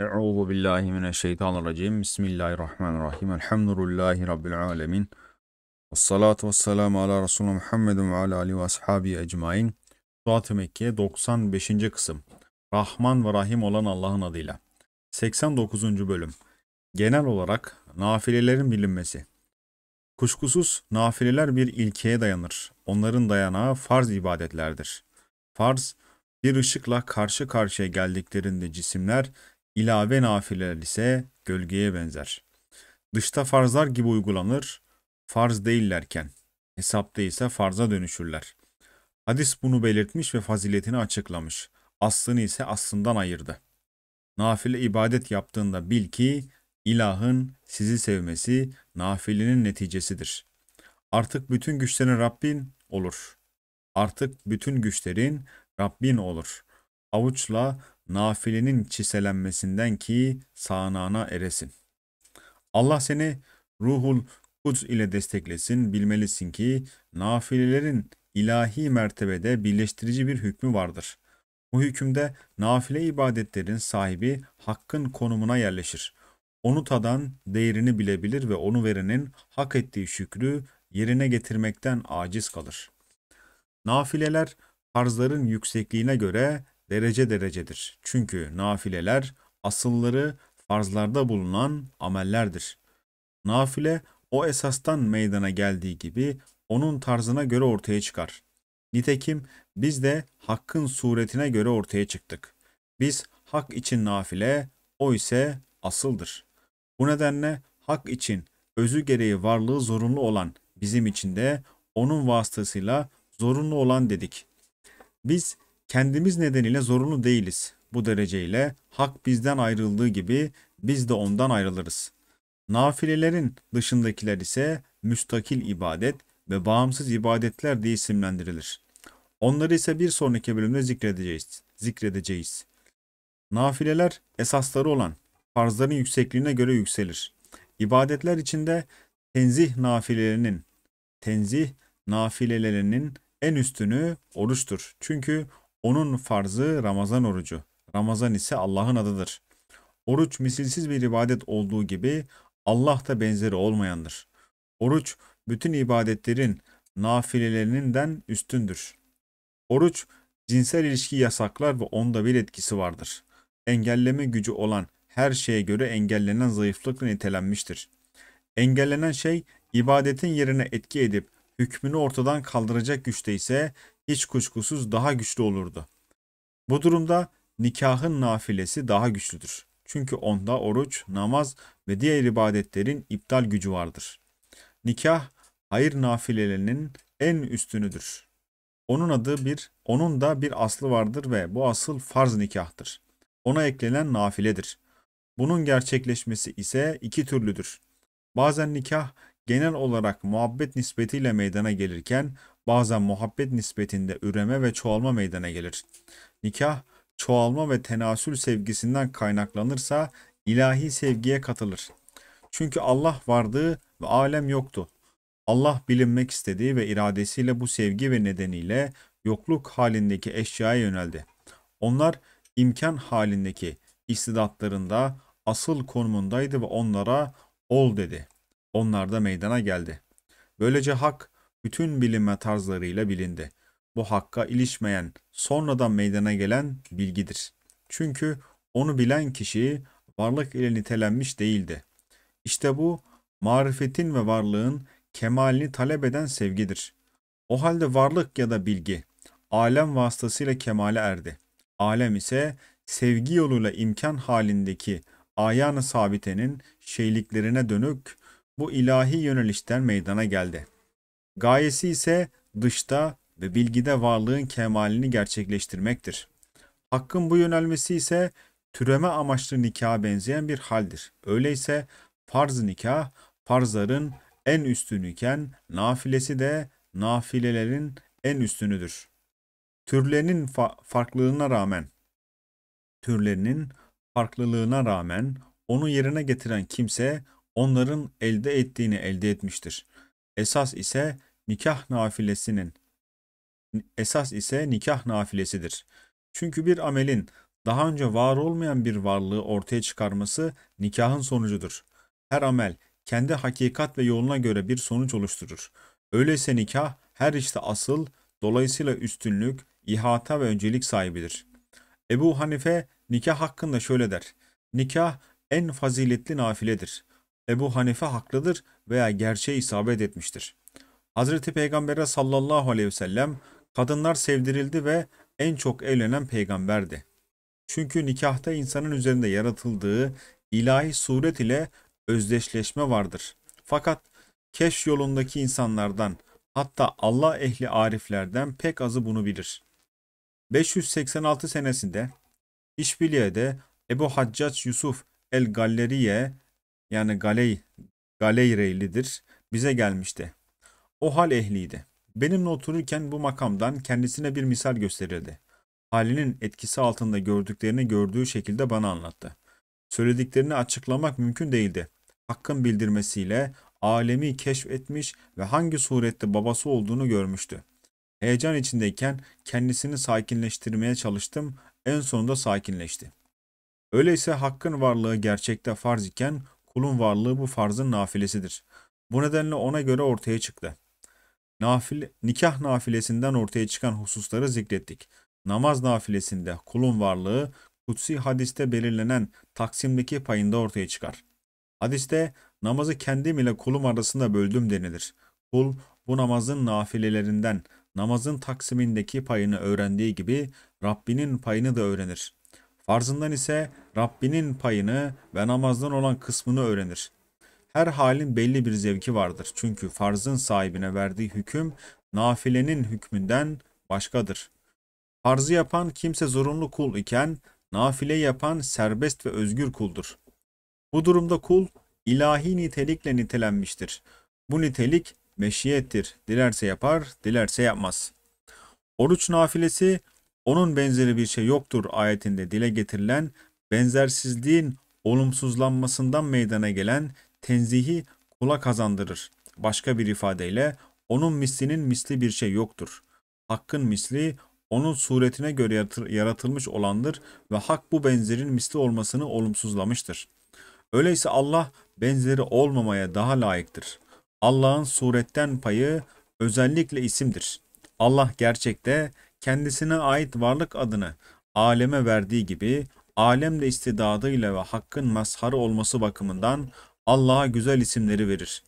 Euzu billahi mineşşeytanirracim. Bismillahirrahmanirrahim. Elhamdülillahi rabbil alamin. Ves salatu ves selamu ala Resulü Muhammedin ve ala Ali ve ashabi ecmaîn. Suat-ı Mekke 95. kısım. Rahman ve Rahim olan Allah'ın adıyla. 89. bölüm. Genel olarak nafilelerin bilinmesi. Kuşkusuz nafileler bir ilkeye dayanır. Onların dayanağı farz ibadetlerdir. Farz, bir ışıkla karşı karşıya geldiklerinde cisimler ilave nafileler ise gölgeye benzer. Dışta farzlar gibi uygulanır, farz değillerken. Hesapta ise farza dönüşürler. Hadis bunu belirtmiş ve faziletini açıklamış. Aslını ise aslından ayırdı. Nafile ibadet yaptığında bil ki ilahın sizi sevmesi nafilenin neticesidir. Artık bütün güçlerin Rabbin olur. Artık bütün güçlerin Rabbin olur avuçla nafilenin çiselenmesinden ki sağanağına eresin. Allah seni ruhul kudz ile desteklesin. Bilmelisin ki nafilelerin ilahi mertebede birleştirici bir hükmü vardır. Bu hükümde nafile ibadetlerin sahibi hakkın konumuna yerleşir. Onu tadan değerini bilebilir ve onu verenin hak ettiği şükrü yerine getirmekten aciz kalır. Nafileler farzların yüksekliğine göre derece derecedir. Çünkü nafileler asılları farzlarda bulunan amellerdir. Nafile o esastan meydana geldiği gibi onun tarzına göre ortaya çıkar. Nitekim biz de hakkın suretine göre ortaya çıktık. Biz hak için nafile, o ise asıldır. Bu nedenle hak için özü gereği varlığı zorunlu olan bizim için de onun vasıtasıyla zorunlu olan dedik. Biz kendimiz nedeniyle zorunlu değiliz. Bu dereceyle hak bizden ayrıldığı gibi biz de ondan ayrılırız. Nafilelerin dışındakiler ise müstakil ibadet ve bağımsız ibadetler diye isimlendirilir. Onları ise bir sonraki bölümde zikredeceğiz. zikredeceğiz. Nafileler esasları olan farzların yüksekliğine göre yükselir. İbadetler içinde tenzih nafilelerinin, tenzih nafilelerinin en üstünü oruçtur. Çünkü onun farzı Ramazan orucu. Ramazan ise Allah'ın adıdır. Oruç misilsiz bir ibadet olduğu gibi Allah da benzeri olmayandır. Oruç bütün ibadetlerin nafilelerinden üstündür. Oruç cinsel ilişki yasaklar ve onda bir etkisi vardır. Engelleme gücü olan her şeye göre engellenen zayıflıkla nitelenmiştir. Engellenen şey ibadetin yerine etki edip hükmünü ortadan kaldıracak güçte ise hiç kuşkusuz daha güçlü olurdu. Bu durumda nikahın nafilesi daha güçlüdür. Çünkü onda oruç, namaz ve diğer ibadetlerin iptal gücü vardır. Nikah hayır nafilelerinin en üstünüdür. Onun adı bir, onun da bir aslı vardır ve bu asıl farz nikahtır. Ona eklenen nafiledir. Bunun gerçekleşmesi ise iki türlüdür. Bazen nikah genel olarak muhabbet nispetiyle meydana gelirken bazen muhabbet nispetinde üreme ve çoğalma meydana gelir. Nikah çoğalma ve tenasül sevgisinden kaynaklanırsa ilahi sevgiye katılır. Çünkü Allah vardı ve alem yoktu. Allah bilinmek istediği ve iradesiyle bu sevgi ve nedeniyle yokluk halindeki eşyaya yöneldi. Onlar imkan halindeki istidatlarında asıl konumundaydı ve onlara ol dedi.'' Onlarda meydana geldi. Böylece hak bütün bilinme tarzlarıyla bilindi. Bu hakka ilişmeyen, sonradan meydana gelen bilgidir. Çünkü onu bilen kişi varlık ile nitelenmiş değildi. İşte bu marifetin ve varlığın kemalini talep eden sevgidir. O halde varlık ya da bilgi alem vasıtasıyla kemale erdi. Alem ise sevgi yoluyla imkan halindeki ayağını sabitenin şeyliklerine dönük bu ilahi yönelişten meydana geldi. Gayesi ise dışta ve bilgide varlığın kemalini gerçekleştirmektir. Hakkın bu yönelmesi ise türeme amaçlı nikaha benzeyen bir haldir. Öyleyse farz nikah farzların en üstünüken nafilesi de nafilelerin en üstünüdür. Türlerinin fa farklılığına rağmen türlerinin farklılığına rağmen onu yerine getiren kimse onların elde ettiğini elde etmiştir. Esas ise nikah nafilesinin esas ise nikah nafilesidir. Çünkü bir amelin daha önce var olmayan bir varlığı ortaya çıkarması nikahın sonucudur. Her amel kendi hakikat ve yoluna göre bir sonuç oluşturur. Öyleyse nikah her işte asıl, dolayısıyla üstünlük, ihata ve öncelik sahibidir. Ebu Hanife nikah hakkında şöyle der. Nikah en faziletli nafiledir. Ebu Hanife haklıdır veya gerçeğe isabet etmiştir. Hazreti Peygamber'e sallallahu aleyhi ve sellem kadınlar sevdirildi ve en çok evlenen peygamberdi. Çünkü nikahta insanın üzerinde yaratıldığı ilahi suret ile özdeşleşme vardır. Fakat keşf yolundaki insanlardan hatta Allah ehli ariflerden pek azı bunu bilir. 586 senesinde İşbiliye'de Ebu Haccac Yusuf el-Galleriye yani Galey Galeyreylidir bize gelmişti. O hal ehliydi. Benimle otururken bu makamdan kendisine bir misal gösterildi. Halinin etkisi altında gördüklerini gördüğü şekilde bana anlattı. Söylediklerini açıklamak mümkün değildi. Hakkın bildirmesiyle alemi keşfetmiş ve hangi surette babası olduğunu görmüştü. Heyecan içindeyken kendisini sakinleştirmeye çalıştım, en sonunda sakinleşti. Öyleyse Hakk'ın varlığı gerçekte farz iken Kulun varlığı bu farzın nafilesidir. Bu nedenle ona göre ortaya çıktı. Nafile, nikah nafilesinden ortaya çıkan hususları zikrettik. Namaz nafilesinde kulun varlığı kutsi hadiste belirlenen taksimdeki payında ortaya çıkar. Hadiste namazı kendim ile kulum arasında böldüm denilir. Kul bu namazın nafilelerinden namazın taksimindeki payını öğrendiği gibi Rabbinin payını da öğrenir. Farzından ise Rabbinin payını ve namazdan olan kısmını öğrenir. Her halin belli bir zevki vardır. Çünkü farzın sahibine verdiği hüküm nafilenin hükmünden başkadır. Farzı yapan kimse zorunlu kul iken nafile yapan serbest ve özgür kuldur. Bu durumda kul ilahi nitelikle nitelenmiştir. Bu nitelik meşiyettir. Dilerse yapar, dilerse yapmaz. Oruç nafilesi onun benzeri bir şey yoktur ayetinde dile getirilen benzersizliğin olumsuzlanmasından meydana gelen tenzihi kula kazandırır. Başka bir ifadeyle onun mislinin misli bir şey yoktur. Hakkın misli onun suretine göre yaratılmış olandır ve hak bu benzerin misli olmasını olumsuzlamıştır. Öyleyse Allah benzeri olmamaya daha layıktır. Allah'ın suretten payı özellikle isimdir. Allah gerçekte kendisine ait varlık adını aleme verdiği gibi alemle istidadıyla ve hakkın mazharı olması bakımından Allah'a güzel isimleri verir.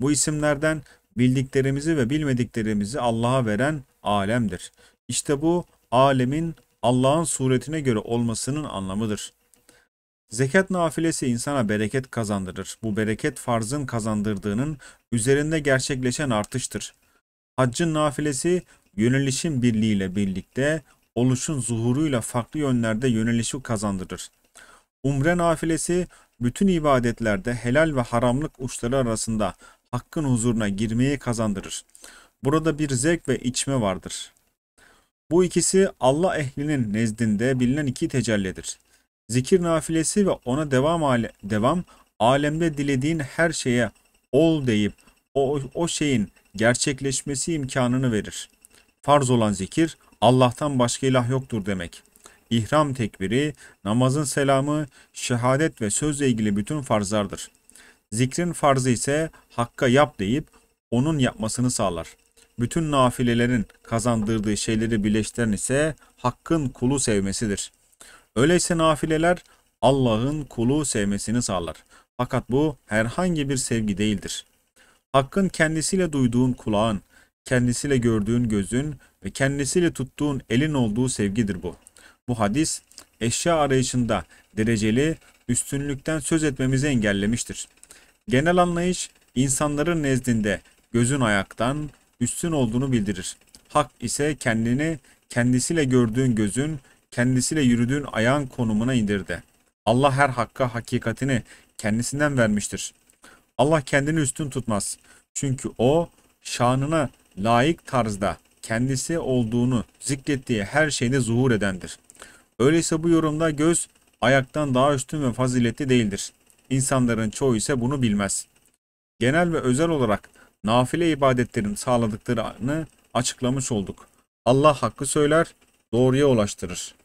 Bu isimlerden bildiklerimizi ve bilmediklerimizi Allah'a veren alemdir. İşte bu alemin Allah'ın suretine göre olmasının anlamıdır. Zekat nafilesi insana bereket kazandırır. Bu bereket farzın kazandırdığının üzerinde gerçekleşen artıştır. Haccın nafilesi yönelişin birliğiyle birlikte oluşun zuhuruyla farklı yönlerde yönelişi kazandırır. Umre nafilesi bütün ibadetlerde helal ve haramlık uçları arasında hakkın huzuruna girmeyi kazandırır. Burada bir zevk ve içme vardır. Bu ikisi Allah ehlinin nezdinde bilinen iki tecellidir. Zikir nafilesi ve ona devam ale, devam alemde dilediğin her şeye ol deyip o, o şeyin gerçekleşmesi imkanını verir farz olan zikir Allah'tan başka ilah yoktur demek. İhram tekbiri, namazın selamı, şehadet ve sözle ilgili bütün farzlardır. Zikrin farzı ise hakka yap deyip onun yapmasını sağlar. Bütün nafilelerin kazandırdığı şeyleri birleştiren ise hakkın kulu sevmesidir. Öyleyse nafileler Allah'ın kulu sevmesini sağlar. Fakat bu herhangi bir sevgi değildir. Hakkın kendisiyle duyduğun kulağın kendisiyle gördüğün gözün ve kendisiyle tuttuğun elin olduğu sevgidir bu. Bu hadis eşya arayışında dereceli üstünlükten söz etmemizi engellemiştir. Genel anlayış insanların nezdinde gözün ayaktan üstün olduğunu bildirir. Hak ise kendini kendisiyle gördüğün gözün, kendisiyle yürüdüğün ayağın konumuna indirdi. Allah her hakka hakikatini kendisinden vermiştir. Allah kendini üstün tutmaz. Çünkü o şanına layık tarzda kendisi olduğunu zikrettiği her şeyde zuhur edendir. Öyleyse bu yorumda göz ayaktan daha üstün ve faziletli değildir. İnsanların çoğu ise bunu bilmez. Genel ve özel olarak nafile ibadetlerin sağladıklarını açıklamış olduk. Allah hakkı söyler, doğruya ulaştırır.